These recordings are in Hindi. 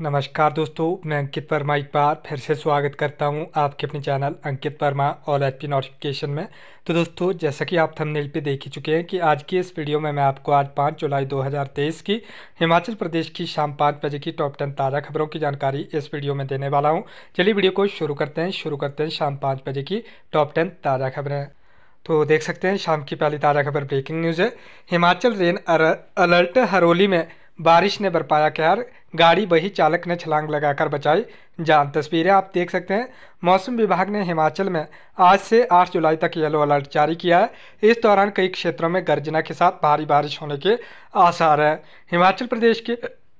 नमस्कार दोस्तों मैं अंकित वर्मा एक बार फिर से स्वागत करता हूं आपके अपने चैनल अंकित वर्मा ऑल एच पी नोटिफिकेशन में तो दोस्तों जैसा कि आप थंबनेल पे देख ही चुके हैं कि आज की इस वीडियो में मैं आपको आज 5 जुलाई 2023 की हिमाचल प्रदेश की शाम पाँच बजे की टॉप टेन ताज़ा खबरों की जानकारी इस वीडियो में देने वाला हूँ चलिए वीडियो को शुरू करते हैं शुरू करते हैं शाम पाँच बजे की टॉप टेन ताज़ा खबरें तो देख सकते हैं शाम की पहली ताज़ा खबर ब्रेकिंग न्यूज़ है हिमाचल रेन अलर्ट हरोली में बारिश ने बरपाया कहर गाड़ी बही चालक ने छलांग लगाकर बचाई जान तस्वीरें आप देख सकते हैं मौसम विभाग ने हिमाचल में आज से 8 जुलाई तक येलो अलर्ट जारी किया है इस दौरान कई क्षेत्रों में गर्जना के साथ भारी बारिश होने के आसार हैं हिमाचल प्रदेश के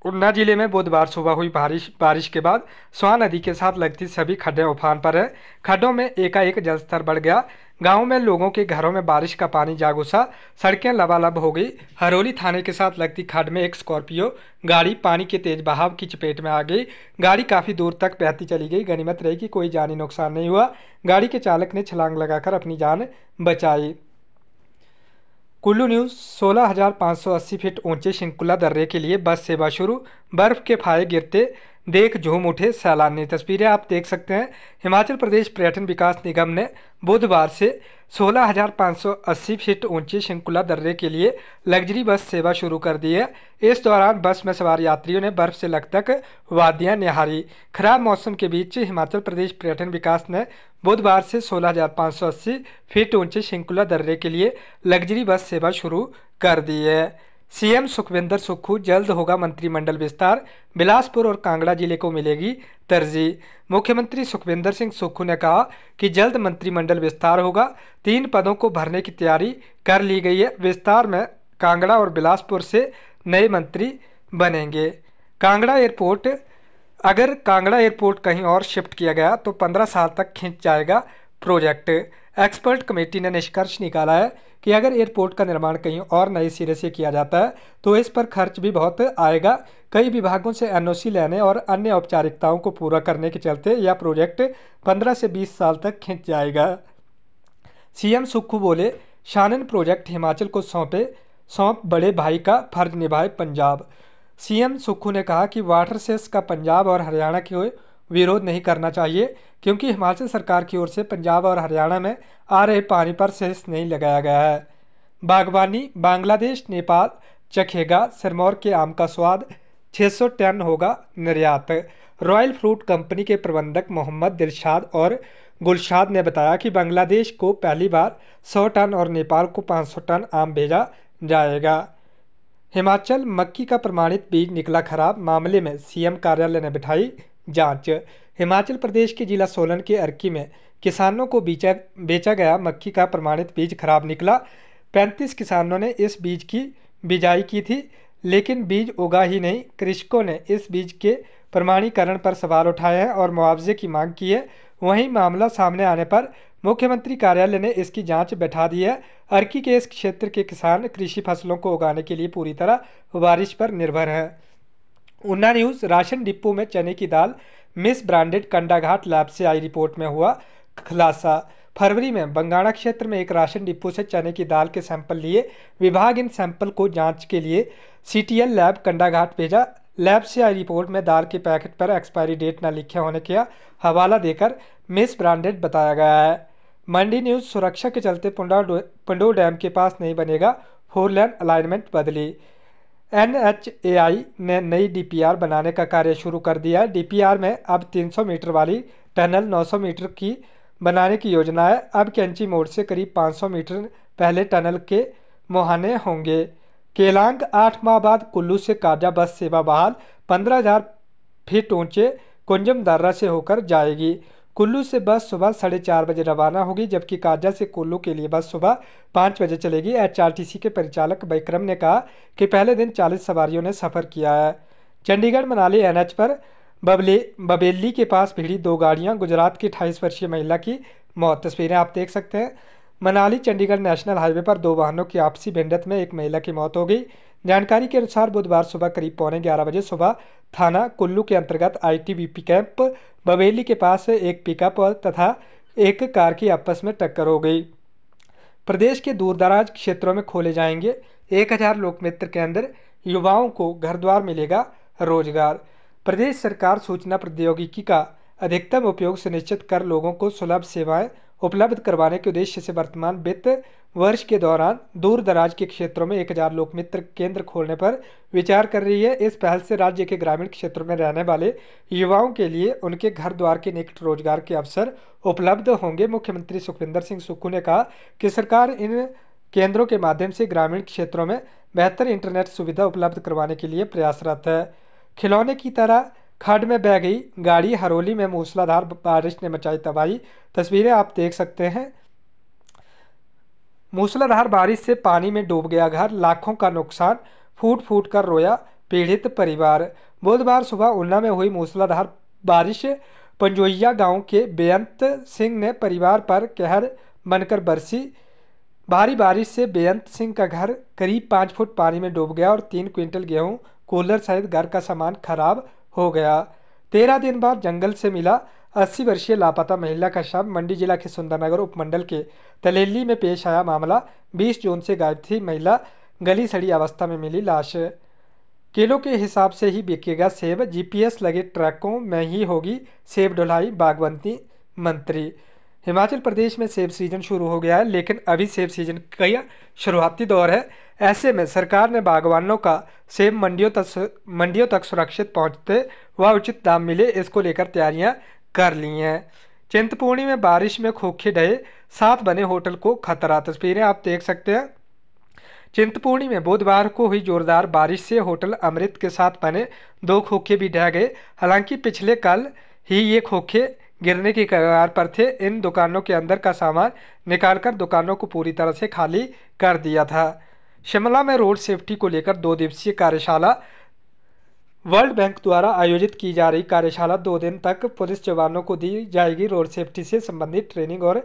ऊना जिले में बुधवार सुबह हुई बारिश बारिश के बाद स्वा नदी के साथ लगती सभी खड्डे उफान पर है खड्डों में एकाएक जलस्तर बढ़ गया गांव में लोगों के घरों में बारिश का पानी जा घुसा सड़कें लबालब हो गई हरोली थाने के साथ लगती खड्ड में एक स्कॉर्पियो गाड़ी पानी के तेज बहाव की चपेट में आ गई गाड़ी काफ़ी दूर तक बहती चली गई गनीमत रही कि कोई जानी नुकसान नहीं हुआ गाड़ी के चालक ने छलांग लगाकर अपनी जान बचाई कुल्लू न्यूज़ सोलह फीट ऊंचे शिंकुला दर्रे के लिए बस सेवा शुरू बर्फ़ के फाये गिरते देख झूम उठे सैलानी तस्वीरें आप देख सकते हैं हिमाचल प्रदेश पर्यटन विकास निगम ने बुधवार से 16,580 फीट ऊंची शिंकुला दर्रे के लिए लग्जरी बस सेवा शुरू कर दी है इस दौरान बस में सवार यात्रियों ने बर्फ से लगतक वादियां निहारी खराब मौसम के बीच हिमाचल प्रदेश पर्यटन विकास ने बुधवार से 16,580 फीट ऊंचे शिंकुला दर्रे के लिए लग्जरी बस सेवा शुरू कर दी है सीएम सुखविंदर सुक्खू जल्द होगा मंत्रिमंडल विस्तार बिलासपुर और कांगड़ा जिले को मिलेगी तरजीह मुख्यमंत्री सुखविंदर सिंह सुक्खू ने कहा कि जल्द मंत्रिमंडल विस्तार होगा तीन पदों को भरने की तैयारी कर ली गई है विस्तार में कांगड़ा और बिलासपुर से नए मंत्री बनेंगे कांगड़ा एयरपोर्ट अगर कांगड़ा एयरपोर्ट कहीं और शिफ्ट किया गया तो पंद्रह साल तक खींच जाएगा प्रोजेक्ट एक्सपर्ट कमेटी ने निष्कर्ष निकाला है कि अगर एयरपोर्ट का निर्माण कहीं और नए सिरे से किया जाता है तो इस पर खर्च भी बहुत आएगा कई विभागों से एनओसी लेने और अन्य औपचारिकताओं को पूरा करने के चलते यह प्रोजेक्ट 15 से 20 साल तक खींच जाएगा सीएम सुक्खू बोले शानन प्रोजेक्ट हिमाचल को सौंपे सौंप बड़े भाई का फर्ज निभाए पंजाब सीएम सुक्खू ने कहा कि वाटर सेस का पंजाब और हरियाणा के विरोध नहीं करना चाहिए क्योंकि हिमाचल सरकार की ओर से पंजाब और हरियाणा में आ रहे पानी पर सेस नहीं लगाया गया है बागवानी बांग्लादेश नेपाल चखेगा सिरमौर के आम का स्वाद सौ टन होगा निर्यात रॉयल फ्रूट कंपनी के प्रबंधक मोहम्मद दिलशाद और गुलशाद ने बताया कि बांग्लादेश को पहली बार 100 टन और नेपाल को 500 टन आम भेजा जाएगा हिमाचल मक्की का प्रमाणित बीज निकला खराब मामले में सीएम कार्यालय ने बिठाई जांच हिमाचल प्रदेश के जिला सोलन के अर्की में किसानों को बेचा बेचा गया मक्की का प्रमाणित बीज खराब निकला पैंतीस किसानों ने इस बीज की बिजाई की थी लेकिन बीज उगा ही नहीं कृषकों ने इस बीज के प्रमाणीकरण पर सवाल उठाए हैं और मुआवजे की मांग की है वहीं मामला सामने आने पर मुख्यमंत्री कार्यालय ने इसकी जांच बैठा दी है अर्की के इस क्षेत्र के किसान कृषि फसलों को उगाने के लिए पूरी तरह बारिश पर निर्भर हैं उन्ना न्यूज़ राशन डिपो में चने की दाल मिस ब्रांडेड कंडाघाट लैब से आई रिपोर्ट में हुआ खुलासा फरवरी में बंगाणा क्षेत्र में एक राशन डिपो से चने की दाल के सैंपल लिए विभाग इन सैंपल को जांच के लिए सीटीएल लैब कंडाघाट भेजा लैब से आई रिपोर्ट में दाल के पैकेट पर एक्सपायरी डेट न लिखे होने का हवाला देकर मिस ब्रांडेड बताया गया है मंडी न्यूज़ सुरक्षा के चलते पंडो डैम के पास नहीं बनेगा फोर लेन अलाइनमेंट बदली एनएचएआई ने नई डीपीआर बनाने का कार्य शुरू कर दिया है डीपीआर में अब 300 मीटर वाली टनल 900 मीटर की बनाने की योजना है अब कैंची मोड़ से करीब 500 मीटर पहले टनल के मुहाने होंगे केलांग आठ माह बाद कुल्लू से काजा बस सेवा बहाल 15,000 फीट ऊंचे कुंजम दर्रा से होकर जाएगी कुल्लू से बस सुबह साढ़े चार बजे रवाना होगी जबकि काजा से कुल्लू के लिए बस सुबह पाँच बजे चलेगी एचआरटीसी के परिचालक बैक्रम ने कहा कि पहले दिन चालीस सवारियों ने सफ़र किया है चंडीगढ़ मनाली एनएच पर बबले बबेली के पास भिड़ी दो गाड़ियां गुजरात की अठाईस वर्षीय महिला की मौत तस्वीरें आप देख सकते हैं मनाली चंडीगढ़ नेशनल हाईवे पर दो वाहनों की आपसी भिंडत में एक महिला की मौत हो गई जानकारी के अनुसार बुधवार सुबह करीब पौने ग्यारह बजे सुबह थाना कुल्लू के अंतर्गत आईटीबीपी कैंप बवेली के पास एक पिकअप तथा एक कार की आपस में टक्कर हो गई प्रदेश के दूरदराज क्षेत्रों में खोले जाएंगे एक हजार लोकमित्र के अंदर युवाओं को घर द्वार मिलेगा रोजगार प्रदेश सरकार सूचना प्रौद्योगिकी का अधिकतम उपयोग सुनिश्चित कर लोगों को सुलभ सेवाएं उपलब्ध करवाने के उद्देश्य से वर्तमान वित्त वर्ष के दौरान दूर दराज के क्षेत्रों में 1000 लोकमित्र केंद्र खोलने पर विचार कर रही है इस पहल से राज्य के ग्रामीण क्षेत्रों में रहने वाले युवाओं के लिए उनके घर द्वार के निकट रोजगार के अवसर उपलब्ध होंगे मुख्यमंत्री सुखविंदर सिंह सुक्खू ने कहा कि सरकार इन केंद्रों के माध्यम से ग्रामीण क्षेत्रों में बेहतर इंटरनेट सुविधा उपलब्ध करवाने के लिए प्रयासरत है खिलौने की तरह खड में बह गई गाड़ी हरोली में मूसलाधार बारिश ने मचाई तबाही तस्वीरें आप देख सकते हैं मूसलाधार बारिश से पानी में डूब गया घर लाखों का नुकसान फूट फूट कर रोया पीड़ित परिवार बुधवार सुबह उन्ना में हुई मूसलाधार बारिश पंजोइया गांव के बेअंत सिंह ने परिवार पर कहर बनकर बरसी भारी बारिश से बेअंत सिंह का घर करीब पाँच फुट पानी में डूब गया और तीन क्विंटल गेहूं कूलर सहित घर का सामान खराब हो गया तेरह दिन बाद जंगल से मिला अस्सी वर्षीय लापता महिला का शव मंडी जिला के सुंदरनगर उपमंडल के तलेली में पेश आया मामला बीस जून से गायब थी महिला गली सड़ी अवस्था में मिली लाश किलो के हिसाब से ही बिकेगा सेब जीपीएस लगे ट्रैकों में ही होगी सेब ढुलाई बागवंती मंत्री हिमाचल प्रदेश में सेब सीजन शुरू हो गया है लेकिन अभी सेब सीजन का शुरुआती दौर है ऐसे में सरकार ने बागवानों का सेब मंडियों तक मंडियों तक सुरक्षित पहुंचते व उचित दाम मिले इसको लेकर तैयारियां कर ली हैं चिंतपूर्णी में बारिश में खोखे ढहे साथ बने होटल को खतरा तस्वीरें आप देख सकते हैं चिंतपूर्णी में बुधवार को हुई जोरदार बारिश से होटल अमृत के साथ बने दो खोखे भी ढह गए हालांकि पिछले कल ही ये खोखे गिरने की कगार पर थे इन दुकानों के अंदर का सामान निकालकर दुकानों को पूरी तरह से खाली कर दिया था शिमला में रोड सेफ्टी को लेकर दो दिवसीय कार्यशाला वर्ल्ड बैंक द्वारा आयोजित की जा रही कार्यशाला दो दिन तक पुलिस जवानों को दी जाएगी रोड सेफ्टी से संबंधित ट्रेनिंग और